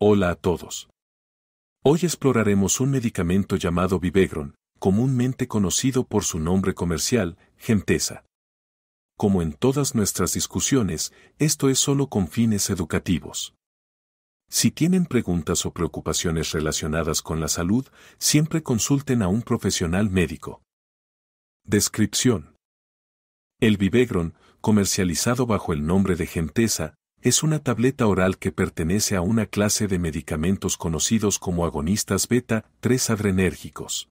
Hola a todos. Hoy exploraremos un medicamento llamado Vivegron, comúnmente conocido por su nombre comercial, Genteza. Como en todas nuestras discusiones, esto es solo con fines educativos. Si tienen preguntas o preocupaciones relacionadas con la salud, siempre consulten a un profesional médico. Descripción. El Vivegron, comercializado bajo el nombre de Gentesa, es una tableta oral que pertenece a una clase de medicamentos conocidos como agonistas beta-3 adrenérgicos.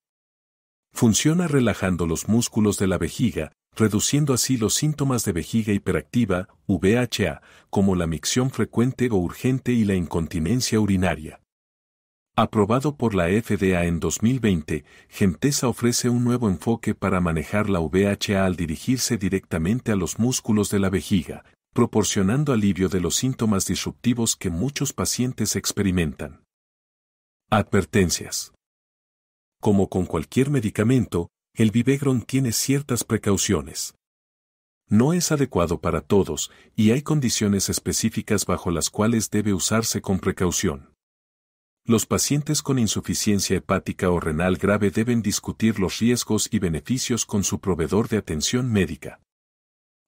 Funciona relajando los músculos de la vejiga, reduciendo así los síntomas de vejiga hiperactiva, VHA, como la micción frecuente o urgente y la incontinencia urinaria. Aprobado por la FDA en 2020, Gentesa ofrece un nuevo enfoque para manejar la VHA al dirigirse directamente a los músculos de la vejiga, proporcionando alivio de los síntomas disruptivos que muchos pacientes experimentan. Advertencias. Como con cualquier medicamento, el Vivegron tiene ciertas precauciones. No es adecuado para todos y hay condiciones específicas bajo las cuales debe usarse con precaución. Los pacientes con insuficiencia hepática o renal grave deben discutir los riesgos y beneficios con su proveedor de atención médica.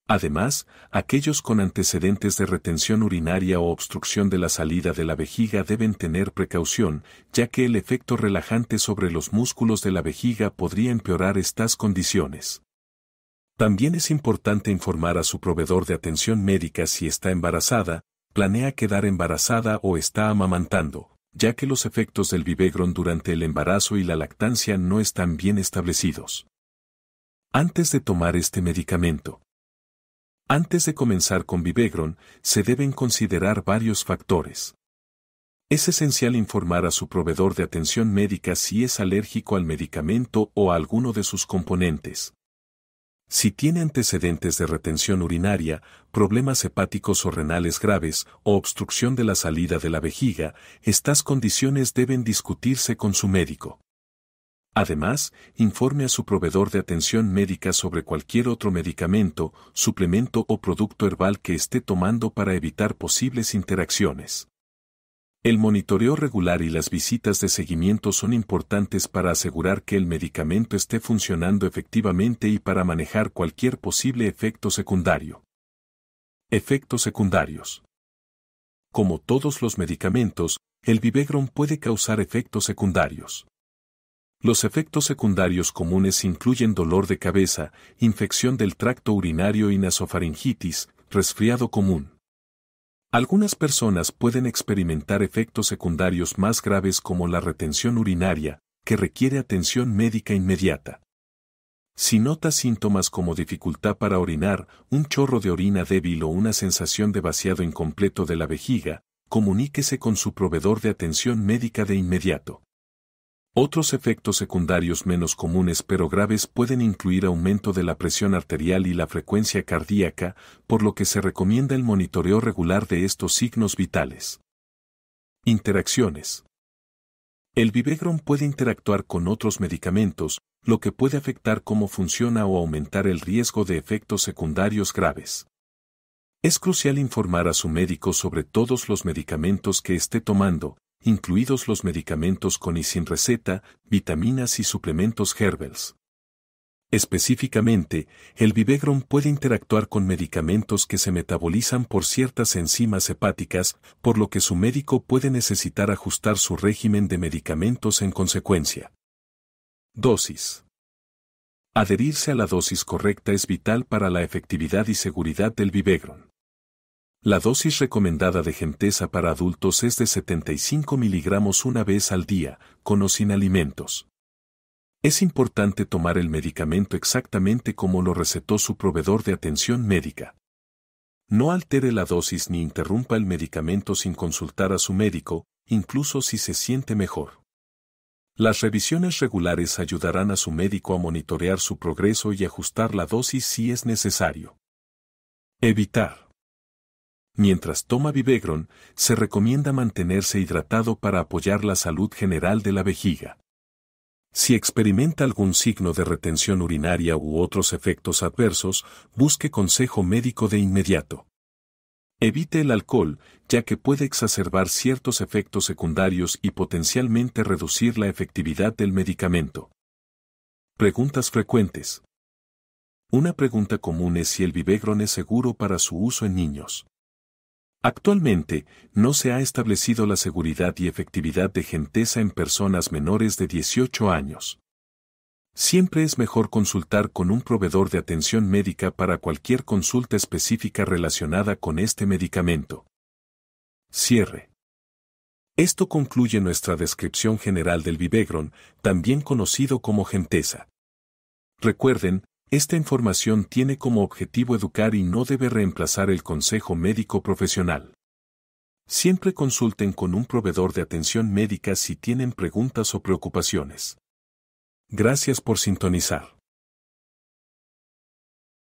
Además, aquellos con antecedentes de retención urinaria o obstrucción de la salida de la vejiga deben tener precaución, ya que el efecto relajante sobre los músculos de la vejiga podría empeorar estas condiciones. También es importante informar a su proveedor de atención médica si está embarazada, planea quedar embarazada o está amamantando, ya que los efectos del Vivegron durante el embarazo y la lactancia no están bien establecidos. Antes de tomar este medicamento, antes de comenzar con Vivegron, se deben considerar varios factores. Es esencial informar a su proveedor de atención médica si es alérgico al medicamento o a alguno de sus componentes. Si tiene antecedentes de retención urinaria, problemas hepáticos o renales graves o obstrucción de la salida de la vejiga, estas condiciones deben discutirse con su médico. Además, informe a su proveedor de atención médica sobre cualquier otro medicamento, suplemento o producto herbal que esté tomando para evitar posibles interacciones. El monitoreo regular y las visitas de seguimiento son importantes para asegurar que el medicamento esté funcionando efectivamente y para manejar cualquier posible efecto secundario. Efectos secundarios. Como todos los medicamentos, el Vivegron puede causar efectos secundarios. Los efectos secundarios comunes incluyen dolor de cabeza, infección del tracto urinario y nasofaringitis, resfriado común. Algunas personas pueden experimentar efectos secundarios más graves como la retención urinaria, que requiere atención médica inmediata. Si nota síntomas como dificultad para orinar, un chorro de orina débil o una sensación de vaciado incompleto de la vejiga, comuníquese con su proveedor de atención médica de inmediato. Otros efectos secundarios menos comunes pero graves pueden incluir aumento de la presión arterial y la frecuencia cardíaca, por lo que se recomienda el monitoreo regular de estos signos vitales. Interacciones. El Vivegron puede interactuar con otros medicamentos, lo que puede afectar cómo funciona o aumentar el riesgo de efectos secundarios graves. Es crucial informar a su médico sobre todos los medicamentos que esté tomando, incluidos los medicamentos con y sin receta, vitaminas y suplementos Herbels. Específicamente, el Vivegron puede interactuar con medicamentos que se metabolizan por ciertas enzimas hepáticas, por lo que su médico puede necesitar ajustar su régimen de medicamentos en consecuencia. Dosis. Adherirse a la dosis correcta es vital para la efectividad y seguridad del Vivegron. La dosis recomendada de Gentesa para adultos es de 75 miligramos una vez al día, con o sin alimentos. Es importante tomar el medicamento exactamente como lo recetó su proveedor de atención médica. No altere la dosis ni interrumpa el medicamento sin consultar a su médico, incluso si se siente mejor. Las revisiones regulares ayudarán a su médico a monitorear su progreso y ajustar la dosis si es necesario. Evitar. Mientras toma Vivegron, se recomienda mantenerse hidratado para apoyar la salud general de la vejiga. Si experimenta algún signo de retención urinaria u otros efectos adversos, busque consejo médico de inmediato. Evite el alcohol, ya que puede exacerbar ciertos efectos secundarios y potencialmente reducir la efectividad del medicamento. Preguntas frecuentes. Una pregunta común es si el Vivegron es seguro para su uso en niños. Actualmente, no se ha establecido la seguridad y efectividad de Gentesa en personas menores de 18 años. Siempre es mejor consultar con un proveedor de atención médica para cualquier consulta específica relacionada con este medicamento. Cierre. Esto concluye nuestra descripción general del Vivegron, también conocido como Gentesa. Recuerden, esta información tiene como objetivo educar y no debe reemplazar el consejo médico profesional. Siempre consulten con un proveedor de atención médica si tienen preguntas o preocupaciones. Gracias por sintonizar.